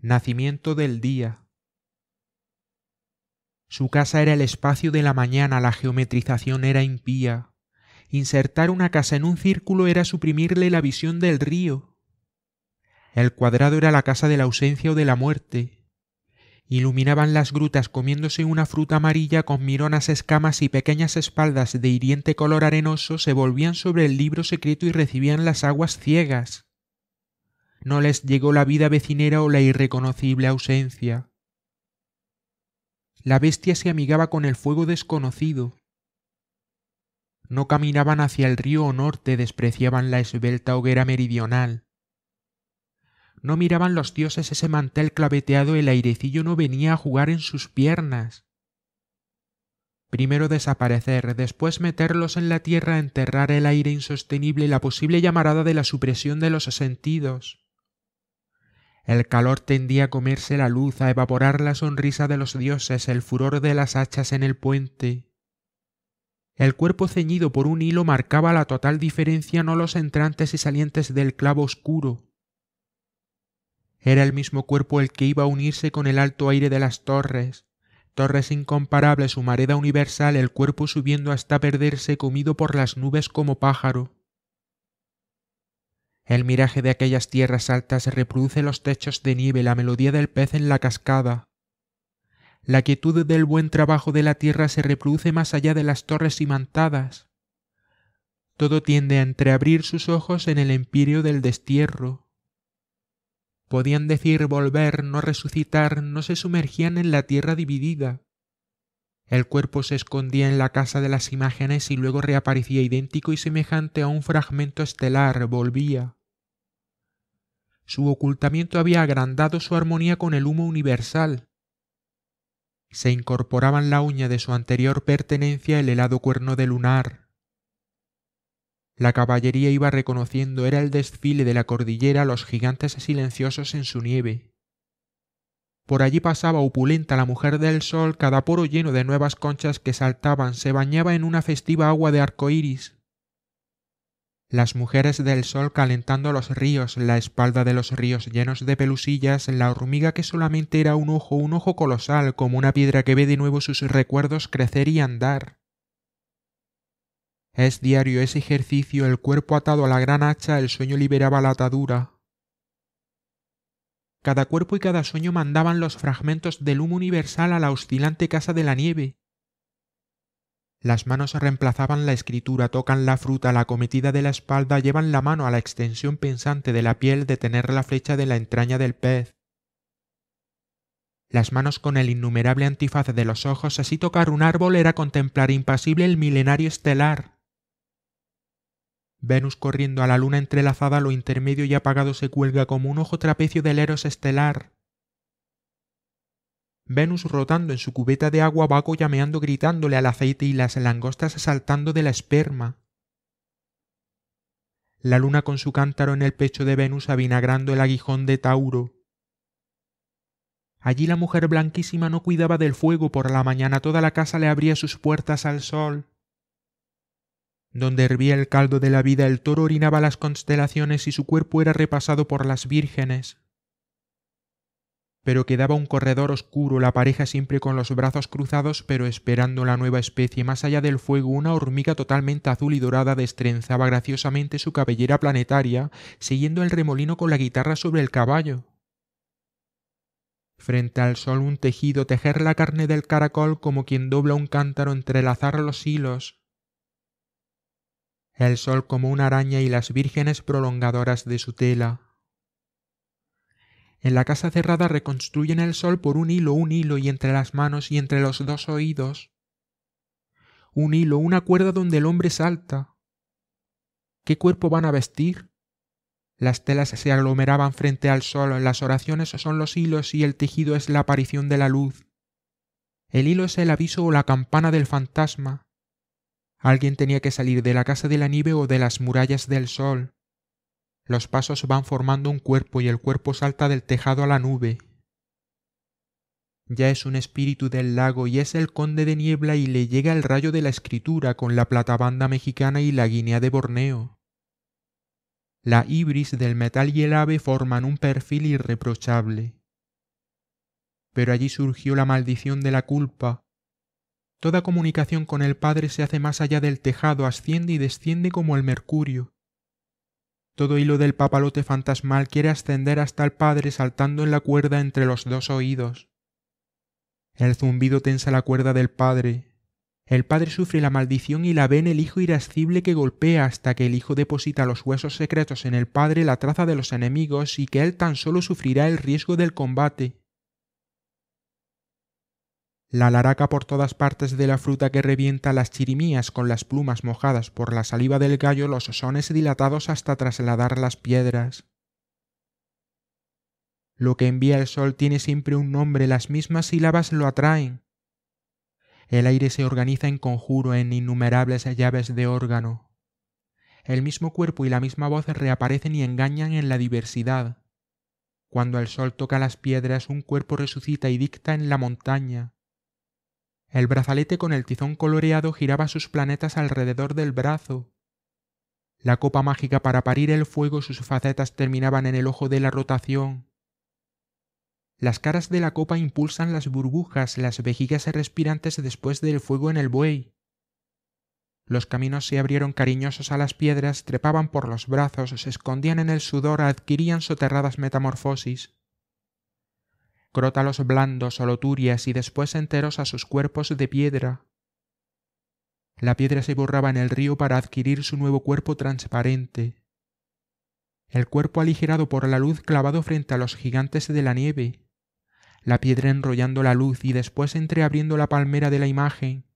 nacimiento del día. Su casa era el espacio de la mañana, la geometrización era impía. Insertar una casa en un círculo era suprimirle la visión del río. El cuadrado era la casa de la ausencia o de la muerte. Iluminaban las grutas comiéndose una fruta amarilla con mironas escamas y pequeñas espaldas de hiriente color arenoso se volvían sobre el libro secreto y recibían las aguas ciegas no les llegó la vida vecinera o la irreconocible ausencia. La bestia se amigaba con el fuego desconocido. No caminaban hacia el río o norte, despreciaban la esbelta hoguera meridional. No miraban los dioses ese mantel claveteado, el airecillo no venía a jugar en sus piernas. Primero desaparecer, después meterlos en la tierra, enterrar el aire insostenible, la posible llamarada de la supresión de los sentidos. El calor tendía a comerse la luz, a evaporar la sonrisa de los dioses, el furor de las hachas en el puente. El cuerpo ceñido por un hilo marcaba la total diferencia, no los entrantes y salientes del clavo oscuro. Era el mismo cuerpo el que iba a unirse con el alto aire de las torres, torres incomparables, humareda universal, el cuerpo subiendo hasta perderse comido por las nubes como pájaro. El miraje de aquellas tierras altas reproduce los techos de nieve, la melodía del pez en la cascada. La quietud del buen trabajo de la tierra se reproduce más allá de las torres imantadas. Todo tiende a entreabrir sus ojos en el empirio del destierro. Podían decir volver, no resucitar, no se sumergían en la tierra dividida. El cuerpo se escondía en la casa de las imágenes y luego reaparecía idéntico y semejante a un fragmento estelar, volvía su ocultamiento había agrandado su armonía con el humo universal. Se incorporaba en la uña de su anterior pertenencia el helado cuerno de lunar. La caballería iba reconociendo era el desfile de la cordillera los gigantes silenciosos en su nieve. Por allí pasaba opulenta la mujer del sol, cada poro lleno de nuevas conchas que saltaban, se bañaba en una festiva agua de arco iris las mujeres del sol calentando los ríos, la espalda de los ríos llenos de pelusillas, la hormiga que solamente era un ojo, un ojo colosal, como una piedra que ve de nuevo sus recuerdos crecer y andar. Es diario ese ejercicio, el cuerpo atado a la gran hacha, el sueño liberaba la atadura. Cada cuerpo y cada sueño mandaban los fragmentos del humo universal a la oscilante casa de la nieve, las manos reemplazaban la escritura, tocan la fruta, la acometida de la espalda, llevan la mano a la extensión pensante de la piel, detener la flecha de la entraña del pez. Las manos con el innumerable antifaz de los ojos, así tocar un árbol era contemplar impasible el milenario estelar. Venus corriendo a la luna entrelazada, lo intermedio y apagado se cuelga como un ojo trapecio del Eros estelar. Venus rotando en su cubeta de agua vaco llameando gritándole al aceite y las langostas saltando de la esperma. La luna con su cántaro en el pecho de Venus avinagrando el aguijón de Tauro. Allí la mujer blanquísima no cuidaba del fuego, por la mañana toda la casa le abría sus puertas al sol. Donde hervía el caldo de la vida el toro orinaba las constelaciones y su cuerpo era repasado por las vírgenes pero quedaba un corredor oscuro, la pareja siempre con los brazos cruzados, pero esperando la nueva especie. Más allá del fuego, una hormiga totalmente azul y dorada destrenzaba graciosamente su cabellera planetaria, siguiendo el remolino con la guitarra sobre el caballo. Frente al sol un tejido, tejer la carne del caracol como quien dobla un cántaro, entrelazar los hilos. El sol como una araña y las vírgenes prolongadoras de su tela. En la casa cerrada reconstruyen el sol por un hilo, un hilo, y entre las manos y entre los dos oídos. Un hilo, una cuerda donde el hombre salta. ¿Qué cuerpo van a vestir? Las telas se aglomeraban frente al sol, las oraciones son los hilos y el tejido es la aparición de la luz. El hilo es el aviso o la campana del fantasma. Alguien tenía que salir de la casa de la nieve o de las murallas del sol. Los pasos van formando un cuerpo y el cuerpo salta del tejado a la nube. Ya es un espíritu del lago y es el conde de niebla y le llega el rayo de la escritura con la platabanda mexicana y la guinea de Borneo. La ibris del metal y el ave forman un perfil irreprochable. Pero allí surgió la maldición de la culpa. Toda comunicación con el Padre se hace más allá del tejado, asciende y desciende como el mercurio. Todo hilo del papalote fantasmal quiere ascender hasta el padre saltando en la cuerda entre los dos oídos. El zumbido tensa la cuerda del padre. El padre sufre la maldición y la ve en el hijo irascible que golpea hasta que el hijo deposita los huesos secretos en el padre la traza de los enemigos y que él tan solo sufrirá el riesgo del combate la laraca por todas partes de la fruta que revienta las chirimías con las plumas mojadas por la saliva del gallo, los sones dilatados hasta trasladar las piedras. Lo que envía el sol tiene siempre un nombre, las mismas sílabas lo atraen. El aire se organiza en conjuro en innumerables llaves de órgano. El mismo cuerpo y la misma voz reaparecen y engañan en la diversidad. Cuando el sol toca las piedras, un cuerpo resucita y dicta en la montaña el brazalete con el tizón coloreado giraba sus planetas alrededor del brazo. La copa mágica para parir el fuego sus facetas terminaban en el ojo de la rotación. Las caras de la copa impulsan las burbujas, las vejigas respirantes después del fuego en el buey. Los caminos se abrieron cariñosos a las piedras, trepaban por los brazos, se escondían en el sudor, adquirían soterradas metamorfosis crótalos blandos o loturias y después enteros a sus cuerpos de piedra. La piedra se borraba en el río para adquirir su nuevo cuerpo transparente. El cuerpo aligerado por la luz clavado frente a los gigantes de la nieve. La piedra enrollando la luz y después entreabriendo la palmera de la imagen,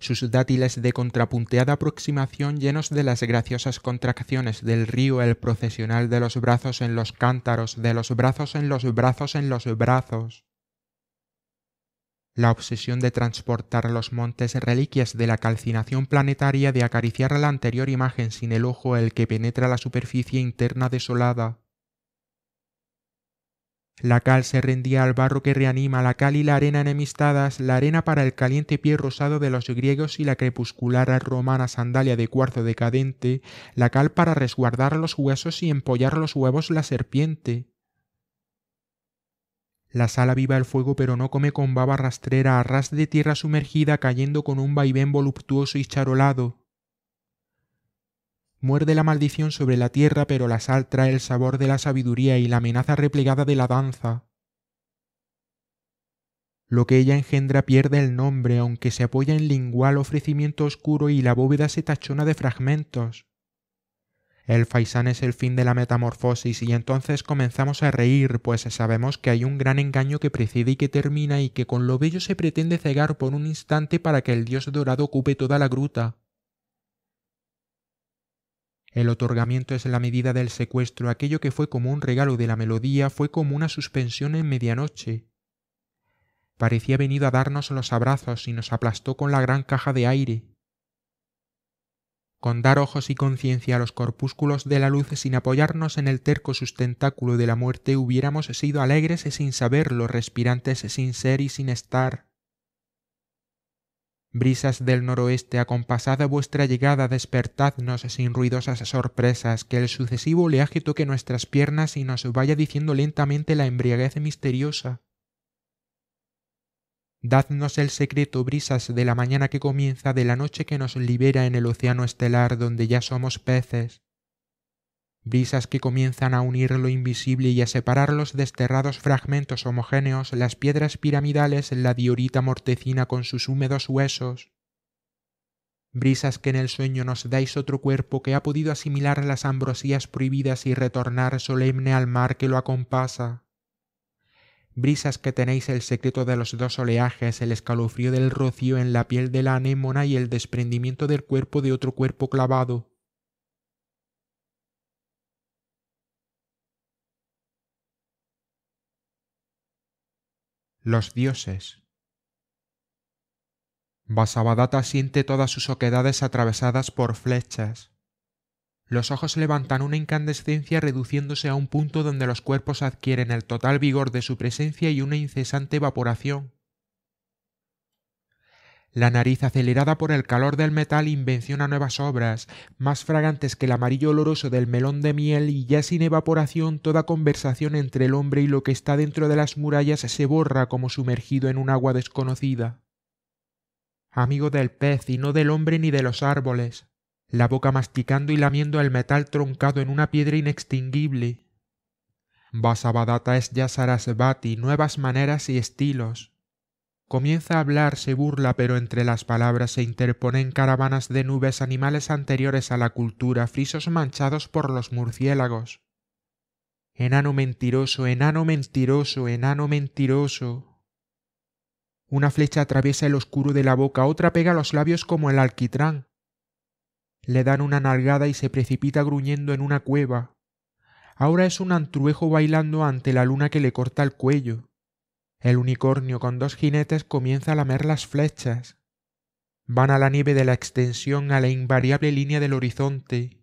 sus dátiles de contrapunteada aproximación llenos de las graciosas contracciones del río, el procesional de los brazos en los cántaros, de los brazos en los brazos en los brazos. La obsesión de transportar los montes reliquias de la calcinación planetaria, de acariciar la anterior imagen sin el ojo el que penetra la superficie interna desolada, la cal se rendía al barro que reanima, la cal y la arena enemistadas, la arena para el caliente pie rosado de los griegos y la crepuscular romana sandalia de cuarzo decadente, la cal para resguardar los huesos y empollar los huevos la serpiente. La sala viva el fuego pero no come con baba rastrera a ras de tierra sumergida cayendo con un vaivén voluptuoso y charolado. Muerde la maldición sobre la tierra, pero la sal trae el sabor de la sabiduría y la amenaza replegada de la danza. Lo que ella engendra pierde el nombre, aunque se apoya en lingual ofrecimiento oscuro y la bóveda se tachona de fragmentos. El faisán es el fin de la metamorfosis y entonces comenzamos a reír, pues sabemos que hay un gran engaño que precede y que termina y que con lo bello se pretende cegar por un instante para que el dios dorado ocupe toda la gruta. El otorgamiento es la medida del secuestro, aquello que fue como un regalo de la melodía fue como una suspensión en medianoche. Parecía venido a darnos los abrazos y nos aplastó con la gran caja de aire. Con dar ojos y conciencia a los corpúsculos de la luz sin apoyarnos en el terco sustentáculo de la muerte hubiéramos sido alegres sin saberlo, respirantes sin ser y sin estar. Brisas del noroeste, acompasada vuestra llegada, despertadnos sin ruidosas sorpresas, que el sucesivo oleaje toque nuestras piernas y nos vaya diciendo lentamente la embriaguez misteriosa. Dadnos el secreto, brisas de la mañana que comienza, de la noche que nos libera en el océano estelar donde ya somos peces brisas que comienzan a unir lo invisible y a separar los desterrados fragmentos homogéneos, las piedras piramidales, la diorita mortecina con sus húmedos huesos. Brisas que en el sueño nos dais otro cuerpo que ha podido asimilar las ambrosías prohibidas y retornar solemne al mar que lo acompasa. Brisas que tenéis el secreto de los dos oleajes, el escalofrío del rocío en la piel de la anémona y el desprendimiento del cuerpo de otro cuerpo clavado los dioses. Vasavadatta siente todas sus oquedades atravesadas por flechas. Los ojos levantan una incandescencia reduciéndose a un punto donde los cuerpos adquieren el total vigor de su presencia y una incesante evaporación. La nariz acelerada por el calor del metal invenciona nuevas obras, más fragantes que el amarillo oloroso del melón de miel y ya sin evaporación toda conversación entre el hombre y lo que está dentro de las murallas se borra como sumergido en un agua desconocida. Amigo del pez y no del hombre ni de los árboles, la boca masticando y lamiendo el metal troncado en una piedra inextinguible. badata es ya Sarasvati, nuevas maneras y estilos. Comienza a hablar, se burla, pero entre las palabras se interponen caravanas de nubes, animales anteriores a la cultura, frisos manchados por los murciélagos. Enano mentiroso, enano mentiroso, enano mentiroso. Una flecha atraviesa el oscuro de la boca, otra pega los labios como el alquitrán. Le dan una nalgada y se precipita gruñendo en una cueva. Ahora es un antruejo bailando ante la luna que le corta el cuello. El unicornio con dos jinetes comienza a lamer las flechas. Van a la nieve de la extensión a la invariable línea del horizonte.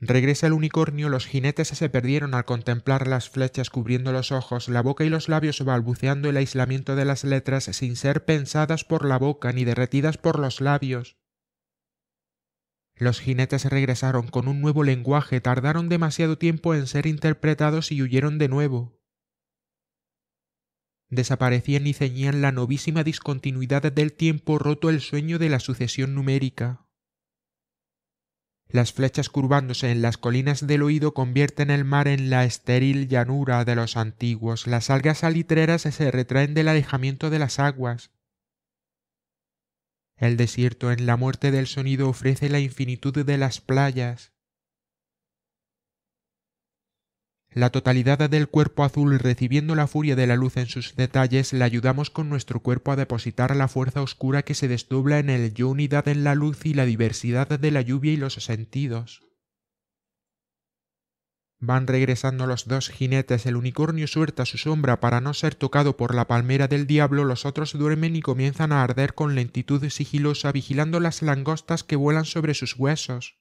Regresa el unicornio, los jinetes se perdieron al contemplar las flechas cubriendo los ojos, la boca y los labios balbuceando el aislamiento de las letras sin ser pensadas por la boca ni derretidas por los labios. Los jinetes regresaron con un nuevo lenguaje, tardaron demasiado tiempo en ser interpretados y huyeron de nuevo desaparecían y ceñían la novísima discontinuidad del tiempo roto el sueño de la sucesión numérica. Las flechas curvándose en las colinas del oído convierten el mar en la estéril llanura de los antiguos, las algas alitreras se retraen del alejamiento de las aguas. El desierto en la muerte del sonido ofrece la infinitud de las playas, La totalidad del cuerpo azul recibiendo la furia de la luz en sus detalles, la ayudamos con nuestro cuerpo a depositar la fuerza oscura que se desdobla en el yo unidad en la luz y la diversidad de la lluvia y los sentidos. Van regresando los dos jinetes, el unicornio suelta su sombra para no ser tocado por la palmera del diablo, los otros duermen y comienzan a arder con lentitud sigilosa, vigilando las langostas que vuelan sobre sus huesos.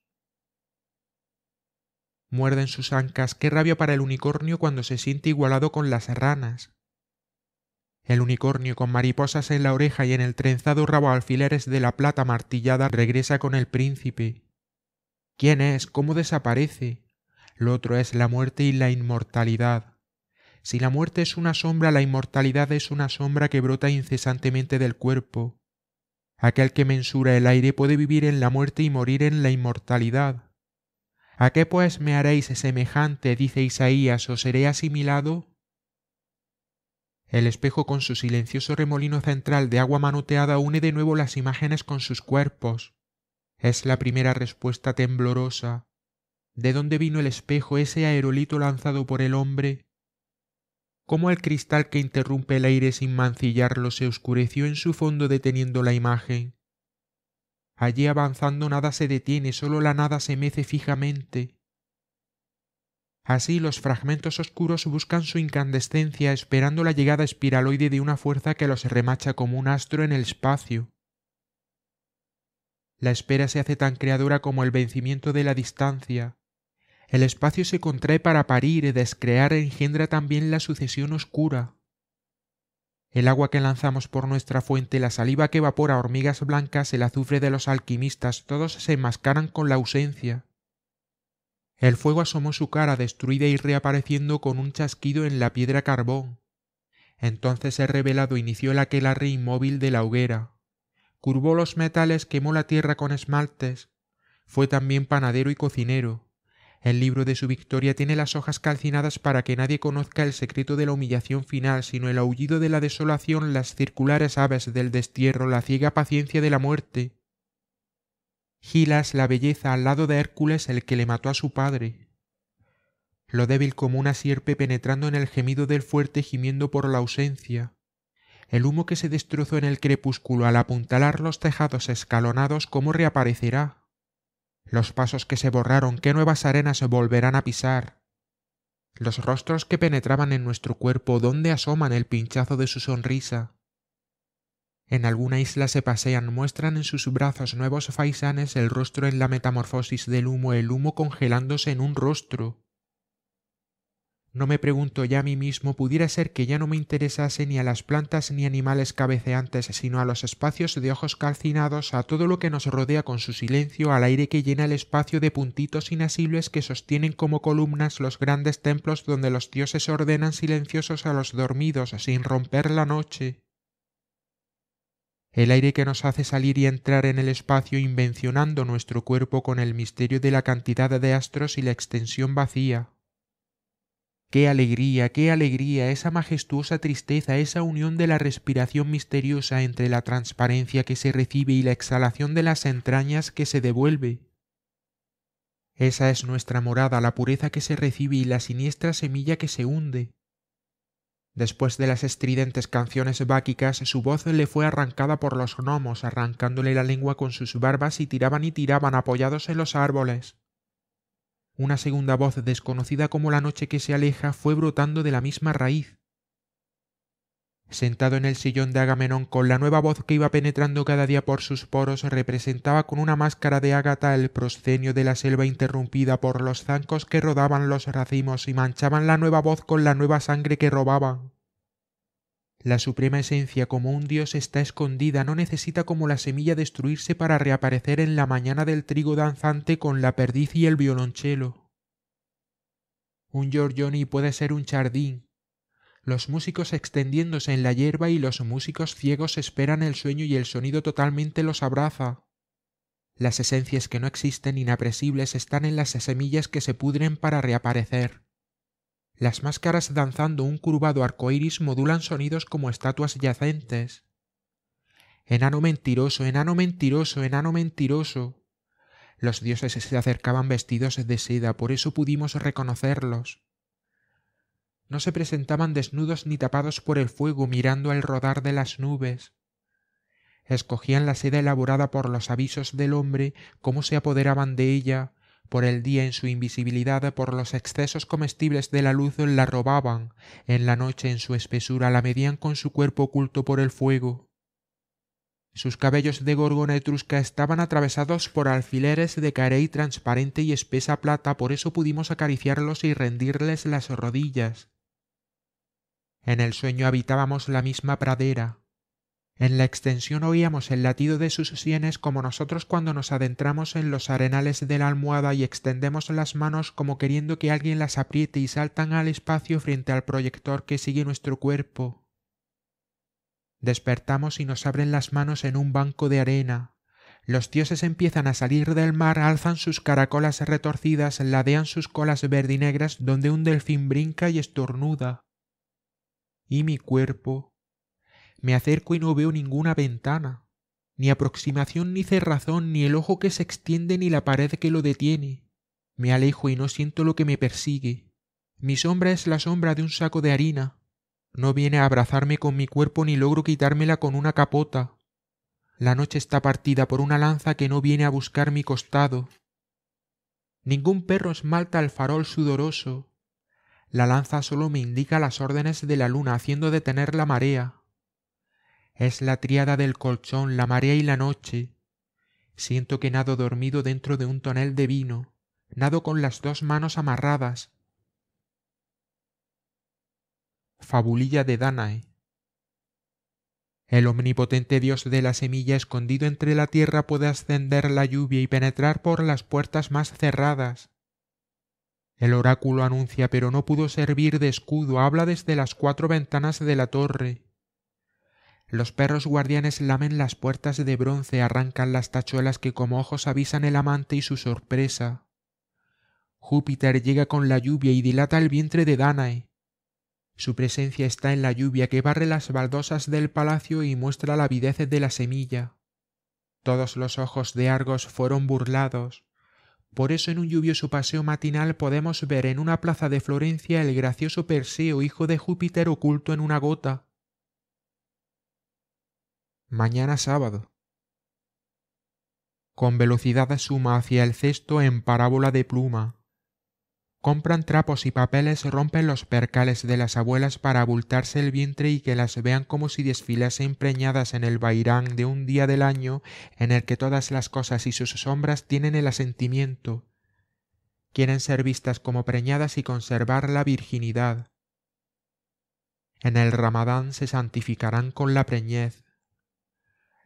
Muerden sus ancas, qué rabia para el unicornio cuando se siente igualado con las ranas. El unicornio, con mariposas en la oreja y en el trenzado rabo alfileres de la plata martillada, regresa con el príncipe. ¿Quién es? ¿Cómo desaparece? Lo otro es la muerte y la inmortalidad. Si la muerte es una sombra, la inmortalidad es una sombra que brota incesantemente del cuerpo. Aquel que mensura el aire puede vivir en la muerte y morir en la inmortalidad. ¿A qué pues me haréis semejante? dice Isaías, o seré asimilado? El espejo con su silencioso remolino central de agua manoteada une de nuevo las imágenes con sus cuerpos. Es la primera respuesta temblorosa. ¿De dónde vino el espejo, ese aerolito lanzado por el hombre? ¿Cómo el cristal que interrumpe el aire sin mancillarlo se oscureció en su fondo deteniendo la imagen. Allí avanzando nada se detiene, sólo la nada se mece fijamente. Así los fragmentos oscuros buscan su incandescencia esperando la llegada espiraloide de una fuerza que los remacha como un astro en el espacio. La espera se hace tan creadora como el vencimiento de la distancia. El espacio se contrae para parir y descrear engendra también la sucesión oscura el agua que lanzamos por nuestra fuente, la saliva que evapora hormigas blancas, el azufre de los alquimistas, todos se enmascaran con la ausencia. El fuego asomó su cara destruida y reapareciendo con un chasquido en la piedra carbón. Entonces el revelado inició el aquelarre inmóvil de la hoguera. Curvó los metales, quemó la tierra con esmaltes. Fue también panadero y cocinero. El libro de su victoria tiene las hojas calcinadas para que nadie conozca el secreto de la humillación final, sino el aullido de la desolación, las circulares aves del destierro, la ciega paciencia de la muerte. Gilas, la belleza, al lado de Hércules, el que le mató a su padre. Lo débil como una sierpe penetrando en el gemido del fuerte gimiendo por la ausencia el humo que se destrozó en el crepúsculo al apuntalar los tejados escalonados, ¿cómo reaparecerá? los pasos que se borraron, qué nuevas arenas volverán a pisar. Los rostros que penetraban en nuestro cuerpo, ¿dónde asoman el pinchazo de su sonrisa? En alguna isla se pasean, muestran en sus brazos nuevos faisanes el rostro en la metamorfosis del humo, el humo congelándose en un rostro. No me pregunto ya a mí mismo, pudiera ser que ya no me interesase ni a las plantas ni animales cabeceantes, sino a los espacios de ojos calcinados, a todo lo que nos rodea con su silencio, al aire que llena el espacio de puntitos inasibles que sostienen como columnas los grandes templos donde los dioses ordenan silenciosos a los dormidos, sin romper la noche. El aire que nos hace salir y entrar en el espacio invencionando nuestro cuerpo con el misterio de la cantidad de astros y la extensión vacía, Qué alegría, qué alegría, esa majestuosa tristeza, esa unión de la respiración misteriosa entre la transparencia que se recibe y la exhalación de las entrañas que se devuelve. Esa es nuestra morada, la pureza que se recibe y la siniestra semilla que se hunde. Después de las estridentes canciones báquicas, su voz le fue arrancada por los gnomos, arrancándole la lengua con sus barbas y tiraban y tiraban apoyados en los árboles. Una segunda voz desconocida como la noche que se aleja fue brotando de la misma raíz. Sentado en el sillón de Agamenón con la nueva voz que iba penetrando cada día por sus poros, representaba con una máscara de ágata el proscenio de la selva interrumpida por los zancos que rodaban los racimos y manchaban la nueva voz con la nueva sangre que robaban. La suprema esencia como un Dios está escondida, no necesita como la semilla destruirse para reaparecer en la mañana del trigo danzante con la perdiz y el violonchelo. Un Giorgioni puede ser un jardín Los músicos extendiéndose en la hierba y los músicos ciegos esperan el sueño y el sonido totalmente los abraza. Las esencias que no existen inapresibles están en las semillas que se pudren para reaparecer. Las máscaras danzando un curvado arcoíris modulan sonidos como estatuas yacentes. Enano mentiroso, enano mentiroso, enano mentiroso. Los dioses se acercaban vestidos de seda, por eso pudimos reconocerlos. No se presentaban desnudos ni tapados por el fuego mirando el rodar de las nubes. Escogían la seda elaborada por los avisos del hombre, cómo se apoderaban de ella, por el día en su invisibilidad, por los excesos comestibles de la luz la robaban, en la noche en su espesura la medían con su cuerpo oculto por el fuego. Sus cabellos de gorgona etrusca estaban atravesados por alfileres de carey transparente y espesa plata, por eso pudimos acariciarlos y rendirles las rodillas. En el sueño habitábamos la misma pradera, en la extensión oíamos el latido de sus sienes como nosotros cuando nos adentramos en los arenales de la almohada y extendemos las manos como queriendo que alguien las apriete y saltan al espacio frente al proyector que sigue nuestro cuerpo. Despertamos y nos abren las manos en un banco de arena. Los dioses empiezan a salir del mar, alzan sus caracolas retorcidas, ladean sus colas verdinegras donde un delfín brinca y estornuda. Y mi cuerpo, me acerco y no veo ninguna ventana, ni aproximación ni cerrazón, ni el ojo que se extiende ni la pared que lo detiene. Me alejo y no siento lo que me persigue. Mi sombra es la sombra de un saco de harina. No viene a abrazarme con mi cuerpo ni logro quitármela con una capota. La noche está partida por una lanza que no viene a buscar mi costado. Ningún perro esmalta el farol sudoroso. La lanza solo me indica las órdenes de la luna haciendo detener la marea. Es la triada del colchón, la marea y la noche. Siento que nado dormido dentro de un tonel de vino, nado con las dos manos amarradas. Fabulilla de Danae. El omnipotente Dios de la semilla escondido entre la tierra puede ascender la lluvia y penetrar por las puertas más cerradas. El oráculo anuncia, pero no pudo servir de escudo, habla desde las cuatro ventanas de la torre. Los perros guardianes lamen las puertas de bronce, arrancan las tachuelas que como ojos avisan el amante y su sorpresa. Júpiter llega con la lluvia y dilata el vientre de Danae. Su presencia está en la lluvia que barre las baldosas del palacio y muestra la avidez de la semilla. Todos los ojos de Argos fueron burlados. Por eso en un lluvioso paseo matinal podemos ver en una plaza de Florencia el gracioso Perseo, hijo de Júpiter, oculto en una gota, mañana sábado. Con velocidad suma hacia el cesto en parábola de pluma. Compran trapos y papeles, rompen los percales de las abuelas para abultarse el vientre y que las vean como si desfilasen preñadas en el Bairán de un día del año en el que todas las cosas y sus sombras tienen el asentimiento. Quieren ser vistas como preñadas y conservar la virginidad. En el ramadán se santificarán con la preñez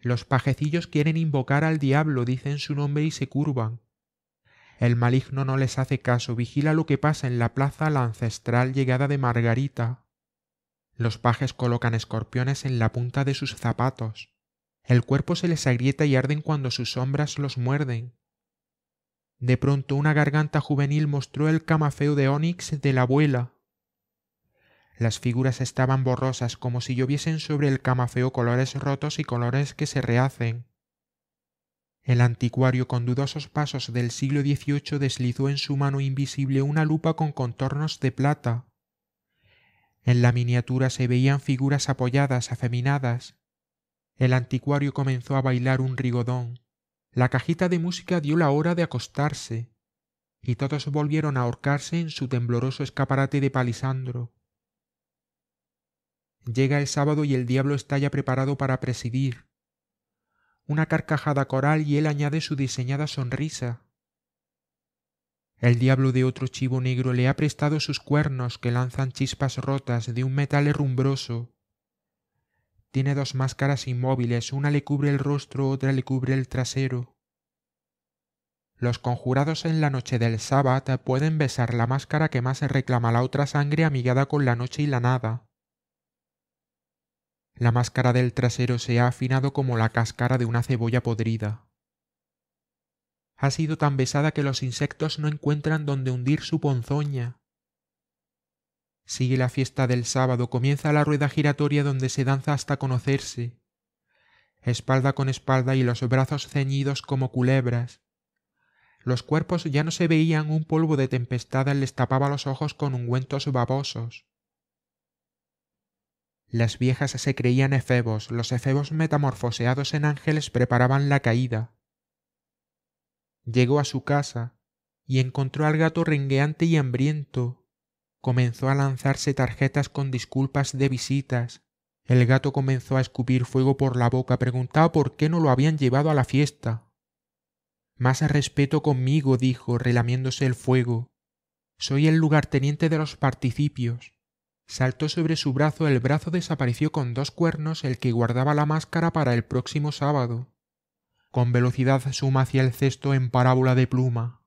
los pajecillos quieren invocar al diablo, dicen su nombre y se curvan. El maligno no les hace caso, vigila lo que pasa en la plaza la ancestral llegada de Margarita. Los pajes colocan escorpiones en la punta de sus zapatos. El cuerpo se les agrieta y arden cuando sus sombras los muerden. De pronto una garganta juvenil mostró el camafeo de ónix de la abuela. Las figuras estaban borrosas como si lloviesen sobre el camafeo colores rotos y colores que se rehacen. El anticuario con dudosos pasos del siglo XVIII deslizó en su mano invisible una lupa con contornos de plata. En la miniatura se veían figuras apoyadas, afeminadas. El anticuario comenzó a bailar un rigodón. La cajita de música dio la hora de acostarse, y todos volvieron a ahorcarse en su tembloroso escaparate de palisandro. Llega el sábado y el diablo está ya preparado para presidir. Una carcajada coral y él añade su diseñada sonrisa. El diablo de otro chivo negro le ha prestado sus cuernos que lanzan chispas rotas de un metal herrumbroso. Tiene dos máscaras inmóviles, una le cubre el rostro, otra le cubre el trasero. Los conjurados en la noche del sábado pueden besar la máscara que más reclama la otra sangre amigada con la noche y la nada. La máscara del trasero se ha afinado como la cáscara de una cebolla podrida. Ha sido tan besada que los insectos no encuentran donde hundir su ponzoña. Sigue la fiesta del sábado, comienza la rueda giratoria donde se danza hasta conocerse, espalda con espalda y los brazos ceñidos como culebras. Los cuerpos ya no se veían, un polvo de tempestad les tapaba los ojos con ungüentos babosos. Las viejas se creían efebos, los efebos metamorfoseados en ángeles preparaban la caída. Llegó a su casa y encontró al gato rengueante y hambriento. Comenzó a lanzarse tarjetas con disculpas de visitas. El gato comenzó a escupir fuego por la boca, preguntaba por qué no lo habían llevado a la fiesta. Más respeto conmigo, dijo, relamiéndose el fuego. Soy el lugarteniente de los participios saltó sobre su brazo, el brazo desapareció con dos cuernos el que guardaba la máscara para el próximo sábado. Con velocidad suma hacia el cesto en parábola de pluma.